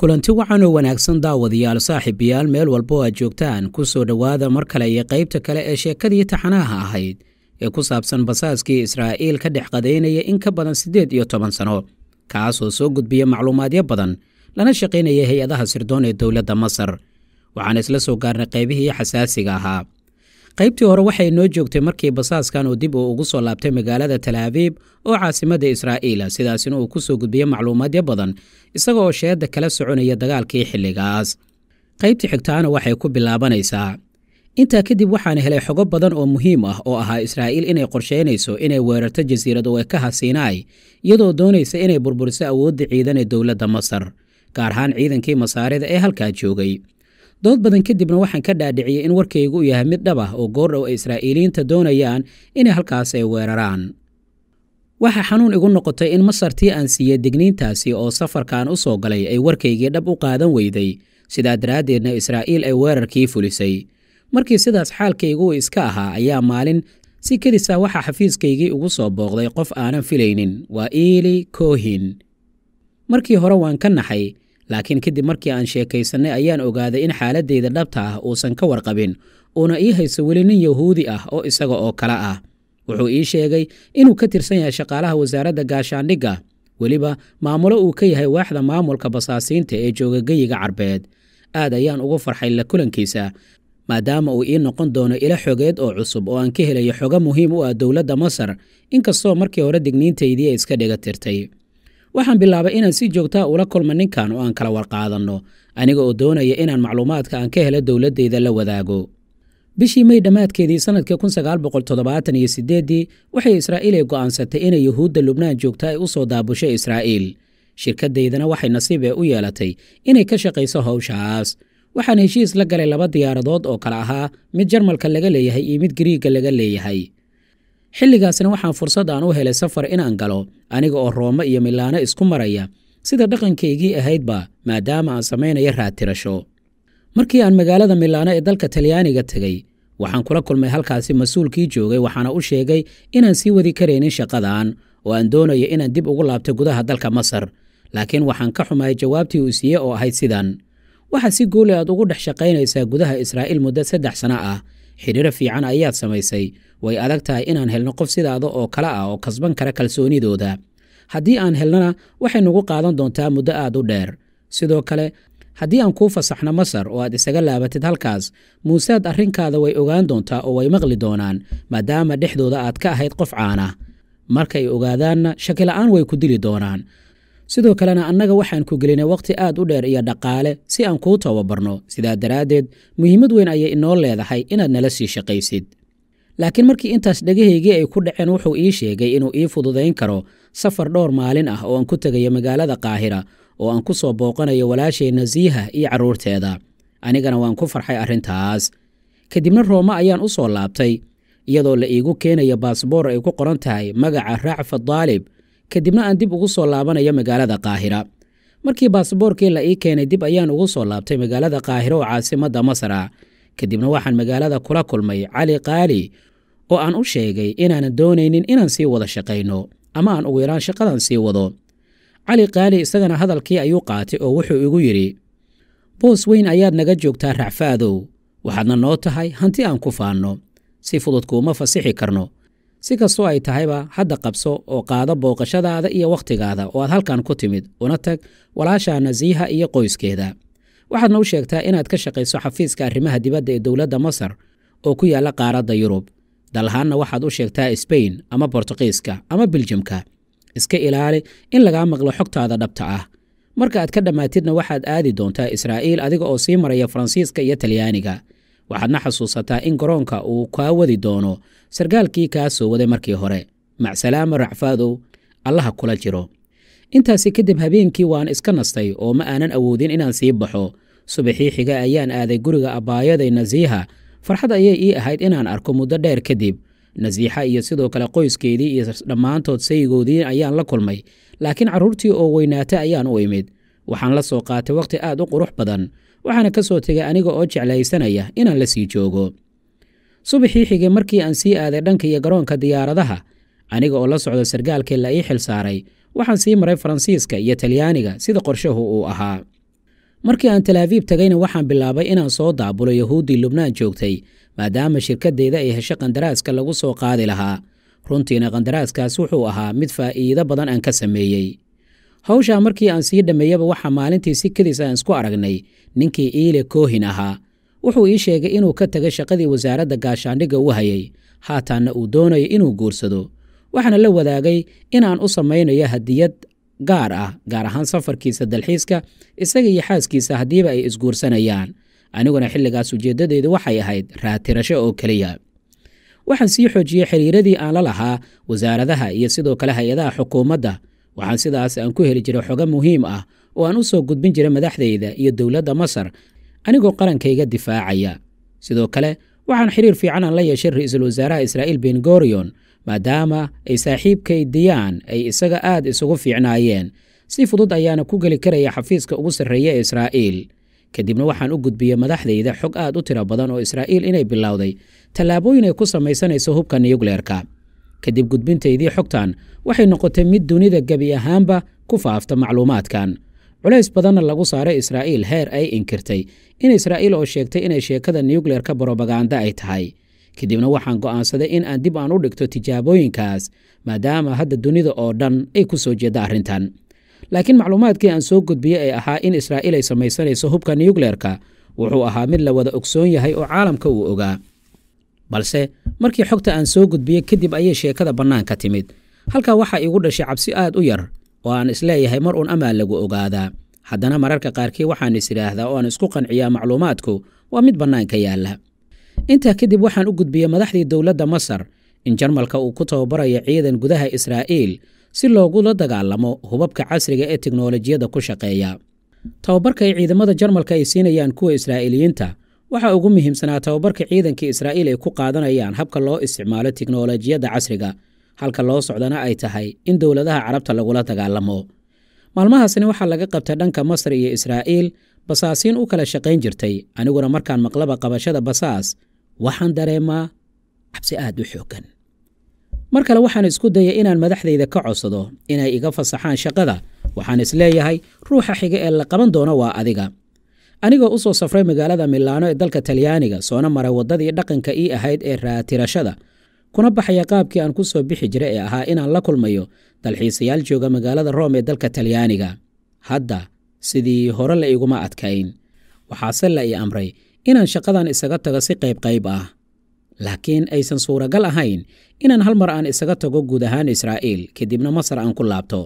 kulanti wacan oo wanaagsan daawadayaal saaxiibayaal meel walba oo aad joogtaan ku soo dhowaada mar kale iyo qaybta kale ee sheekadii taxanaha ahayd ee ku saabsan basaaskii israa'iil ka dhex qadaynaya in ka badan siddeed iyo toban sano kaasoo soo gudbiya macluumaadyo badan lana shaqaynaya hay-adaha sirdoon ee dowladda masar waxaan isla soo gaarnay qaybihii xasaasiga ahaa qaybtii hore waxay noo joogtay markii basaaskan uu dib uu ugu soo laabtay magaalada talaabiib oo caasimada israa'iila ah, sidaasina uu ku soo gudbiyey macluumaadyo badan isaga oo sheedda kala soconaya dagaalkii xilligaas qaybtii xigtaana waxay ku bilaabanaysaa intaa kadib waxaan helay xogo badan oo muhiim ah oo ahaa israa'iil inay qorshaynayso inay weerarto jasiirada weekaha siinaay iyadoo doonaysa inay burburiso awoodda ciidan ee dowladda masar gaar ahaan ciidankii masaarida ee halkaa joogay dood badan kadibna waxaan ka dhaadhiciyey in warkaygu uu yahay mid dhab ah oo goordhow ay israa'iiliyiinta doonayaan inay halkaas ay weeraraan waxaa xanuun igu noqotay in masartii aan siiyey digniintaasi oo safarkaan u soo galay ay warkaygii dhab u qaadan weyday sidaa daraaddeedna israa'iil ay weerarkii fulisay markii sidaas xaalkaygu u iska ahaa ayaa maalin si kadisa ah waxaa xafiiskaygii ugu soo booqday qof aanan filaynin waa iili kohin markii hore waan ka naxay laakiin kadib markii aan sheekaysanay ayaan ogaaday in xaaladeyda dhabta ah uusan ka warqabin uuna ii hayso weli nin yahuudi ah oo isaga oo kale ah wuxuu ii sheegay inuu ka tirsan yahay shaqaalaha wasaaradda gaashaandhigga weliba maamulo uu ka yahay waaxda maamulka basaasiinta ee jooga geyiga carbeed aad ayaan ugu farxay la kulankiisa maadaama uu ii noqon doono ila xogeed oo cusub oo aan ka helayo xogo muhiim u ah dowladda masar inkastoo markii hore digniintaydii ay iska dhiga tirtay waxaan bilaabay inaan si joogtaa ah ula kulmo ninkan oo aan kala warqaadanno aniga oo doonaya inaan macluumaadka aan ka helo dowladdeyda la wadaago bishii may dhammaadkeedii sannadkii iyo waxay israa'iil ay go'aansatay inay yuhuudda lubnaan joogta ay u soo daabusho israa'iil shirkaddaydana waxay nasiib ee u yeelatay inay ka shaqayso hawshaas waxaan heshiis la galay laba diyaaradood oo kale ahaa mid jarmalka laga leeyahay iyo mid giriigga laga leeyahay xilligaasna waxaan fursad aan u helay safar inaan galo aniga oo roome iyo milaano isku maraya sida dhaqankaygii ahaydba maadaama aan samaynayo raadtirasho markii aan magaalada milaano ee dalka talyaaniga tegay waxaan kula kulmay halkaasi mas-uulkii joogay waxaana u sheegay inaan sii wadi karaynin shaqadan oo aan doonayo inaan dib ugu laabto gudaha dalka masar laakiin waxaan ka xumahay jawaabtii uu siiye oo ahayd sidan waxaa si guuli aad ugu dhex shaqaynaysaa gudaha israa'iil muddo saddex sano ah xidhiira fiican ayaad samaysay way adag tahay inaan helno qof sidaada oo kale ah oo kasban kara kalsoonidooda haddii aan helnana waxay nugu qaadan doontaa muddo aad u dheer sidoo kale haddii aan kuu fasaxno masar oo aad isaga laabatid halkaas muusead arrinkaada way ogaan doontaa oo way maqli doonaan maadaama dhexdooda aad ka ahayd qof caana markay ogaadaanna shaki la'aan way ku dili doonaan sidoo kalena annaga waxaan ku gelinay wakhti aad u dheer iyo dhaqaale si aan kuu tababarno sidaa daraaddeed muhiimad weyn ayay inoo leedahay inaad nala sii shaqaysid laakiin markii intaas dhegahaygii ay ku dhaceen wuxuu ii sheegay inuu ii fududayn karo safar dhowr maalin ah oo aan ku tegayo magaalada qaahira oo aan ku soo booqanayo walaashayna siiha iyo carruurteeda anigana waan ku farxay arrintaas kadibna rooma ayaan u soo laabtay iyadoo la iigu keenaya baasboor ay ku qoran tahay magaca raacfa daalib kadibna aan dib ugu soo laabanayo magaalada qaahira markii baasaboorkii la ii keenay dib ayaan ugu soo laabtay magaalada qaahira oo caasimadda masar ah kadibna waxaan magaalada kula kulmay cali qaali oo aan u sheegay inaanan doonaynin inaan sii wada shaqayno ama aan ugu yaraan shaqadan sii wado cali qaali isagana hadalkii ayuu qaatay oo wuxuu igu yidhi boos weyn ayaad naga joogtaa racfaadow waxaadna noo tahay hanti aan ku faanno si fududku uma fasixi karno si kastoo ay tahayba hadda qabso oo qaado booqashadaada iyo wakhtigaada oo aad halkan ku timid una tag walaashaa nasiiha iyo qoyskeeda waxaad noo sheegtaa inaad ka shaqayso xafiiska arrimaha dibadda ee dowladda masar oo ku yaalla qaaradda yurub dalahaanna waxaad u sheegtaa sbain ama bortuqiiska ama biljamka iska ilaali in lagaa maqlo xogtaada dhabta ah marka aad ka dhammaatidna waxaad aadi doontaa israa'iil adiga oo sii maraya faransiiska iyo talyaaniga waxaadna xasuusataa in garoonka uu kaa wadi doono sarkaalkii kaa soo waday markii hore macsalaama racfaadow allaha kula jiro intaasi kadib habeenkii waan iska nastay oo ma aanan awoodin inaan sii baxo subaxii xiga ayaan aaday guriga abbaayadai nasiiha farxad ayay ii ahayd inaan arko muddo dheer kadib nasiixa iyo sidoo kale qoyskeedii iyo dhammaantood sayigoodii ayaan la kulmay laakiin carruurtii oo weynaata ayaan u imid waxaan la soo qaatay wakhti aad u qurux badan waxaana ka soo tegay aniga oo jeclaysanaya inaan la sii joogo subaxii xigay markii aan sii aaday dhanka iyo garoonka diyaaradaha aniga oo la socda sargaalkii la ii xil saaray waxaan sii maray faransiiska iyo talyaaniga sida qorshahu uu ahaa markii aan talaabiib tegayna waxaan bilaabay inaan soo daabulo yahuuddii lubnaan joogtay maadaama shirkaddeeda ay hesho qandaraaska lagu soo qaadi lahaa runtiina qandaraaskaas wuxuu ahaa mid faa'iido badan aan ka sameeyey howshaa markii aan sii dhammeeyaba waxaa maalintii si kedis ah aan isku aragnay ninkii iile koohin ahaa wuxuu ii sheegay inuu ka tegay shaqadii wasaaradda gaashaandhigga u hayay haatanna uu doonayo inuu guursado waxaana la wadaagay inaan u samaynayo hadiyad gaar ah gaar ahaan safarkiisa dalxiiska isaga iyo xaaskiisa haddiiba ay isguursanayaan aniguna xilligaas ujeeddadeedu waxay ahayd raatirasho oo keliya waxaan sii xoojiyey xiriiradii aan la lahaa wasaaradaha iyo sidoo kale hay-adaha xukuumadda waxaan sidaas aan ku heli jiray xoga muhiim ah oo aan u soo gudbin jiray madaxdayda iyo dowladda masar anigoo qarankayga difaacaya sidoo kale waxaan xiriir fiican aan la yeeshay ra-iisul wasaaraha israa'iil ben goriyon maadaama ay saaxiibkay diyaan ay isaga aad isugu fiicnaayeen si fudud ayaana ku geli karaya xafiiska ugu sarreeya ee israa'iil kadibna waxaan u gudbiyey madaxdayda xog aad u tiro badan oo israa'iil inay bilowday tallaabooyin ay ku samaysanayso hubka niyugleerka kadib gudbintaydii xogtan waxay noqotay mid dunida gebi ahaanba ku faafta macluumaadkan culays badanna lagu saaray israa'iil heer ay inkirtay in israa'iil oo sheegtay inay sheekada nuyukleerka borobaganda ay tahay kadibna waxaan go'aansaday in aan dib aan u dhigto tijaabooyinkaas maadaama hadda dunida oo dhan ay ku soo jeeda arrintan laakiin macluumaadkii aan soo gudbiyey ee ahaa in israa'iil ay samaysanayso hubka nuyukleerka wuxuu ahaa mid la wada ogsoon yahay oo caalamka uu ogaa balse markii xogta aan soo gudbiyey kadib ayay sheekada bannaanka timid halkaa waxaa iigu dhashay cabsi aad u yar oo aan isleeyahay mar uun amaa lagu ogaadaa haddana mararka qaarkii waxaan is idhaahdaa oo aan isku qanciyaa macluumaadku waa mid bannaanka yaalla intaa kadib waxaan u gudbiyey madaxdii dowladda masar in jarmalka uu ku tababarayo ciidan gudaha israa'iil si loogula dagaalamo hubabka casriga ee teknolojiyadda ku shaqeeya tababarka ay ciidamada jarmalka ay siinayaan kuwa israa'iiliyiinta waxaa ugu muhiimsanaa tababarka ciidanka israa'iil ay ku qaadanayaan habka loo isticmaalo tiknolojiyadda casriga halka loo socdana ay tahay in dowladaha carabta lagula dagaalamo maalmahaasni waxaa laga qabtay dhanka masar iyo israa'iil basaasiin u kala shaqayn jirtay aniguna markaan maqlaba qabashada basaas waxaan dareemaa cabsi aad u xoogan mar kale waxaan isku dayay inaan madaxdayda ka codsado inay iga fasaxaan shaqada waxaan is leeyahay ruuxa xiga ee la qaban doono waa adiga anigoo usoo safray magaalada milaano ee dalka talyaaniga soona maray waddadii dhaqanka ii ahayd ee raatirashada kuna baxaya qaabkii aan ku soo bixi jira ee ahaa inaan la kulmayo dalxiisayaal jooga magaalada rome ee dalka talyaaniga hadda sidii hore la iguma adkayn waxaase la ii amray inaan shaqadan isaga tago si qayb qayb ah laakiin aysan suuragal ahayn inaan hal mar aan isaga tago guud ahaan israa'iil kadibna masar aan ku laabto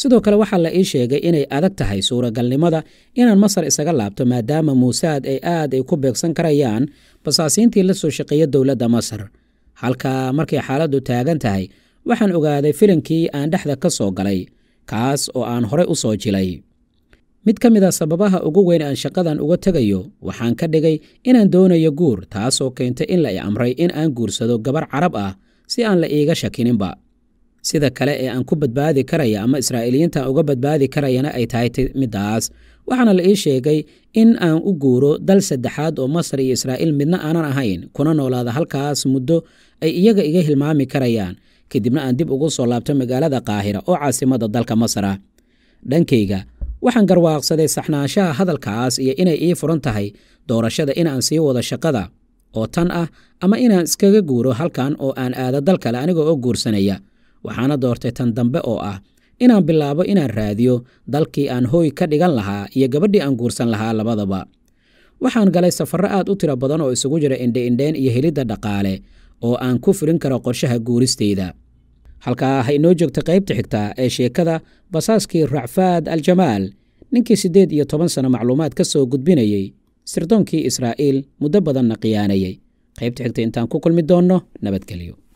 sidoo kale waxaa la ii sheegay inay adag tahay suuragalnimada inaan masar isaga laabto maadaama muusaad ay aad ay ku beegsan karayaan basaasiintii la soo shaqeeya dowladda masar halka markay xaaladdu taagan tahay waxaan ogaaday filinkii aan dhexda ka soo galay kaas oo aan horay u soo jilay mid ka mid a ah sababaha ugu weyn aan shaqadan uga tegayo waxaan ka dhigay inaan doonayo guur taasoo keentay in la i amray in aan guursado gabar carab ah si aan la iiga shakininba sida kale ee aan ku badbaadi karaya ama israa'iiliyiintaan uga badbaadi karayana ay tahay middaas waxaana la ii sheegay in aan u guuro dal saddexaad oo masar iyo israa'iil midna aanan ahayn kuna noolaada halkaas muddo ay iyaga iga hilmaami karayaan kadibna aan dib ugu soo laabto magaalada qaahira oo caasimada dalka masara ah. dhankayga waxaan garwaaqsaday saxnaanshaha hadalkaas iyo inay ii furan tahay doorashada inaan sii wado shaqada oo tan ah ama inaan iskaga guuro halkan oo aan aado dal kale anigoo oo guursanaya waxaana doortay tan dambe oo ah inaan bilaabo inaan raadiyo dalkii aan hooy ka dhigan lahaa iyo gabadhii aan guursan lahaa labadaba waxaan galay safaro aad u tiro badan oo isugu jira indheindheen iyo helidda dhaqaale oo aan ku fulin karo qorshaha guuristeyda halkaa ha inoo joogta qaybta xigta ee sheekada basaaskii racfaad aljamaal ninkii siddeed iyo toban sano macluumaad ka soo gudbinayey sirdoonkii israa'iil muddo badanna khiyaanayey qaybta xigta intaan ku kulmi doonno nabadgelyo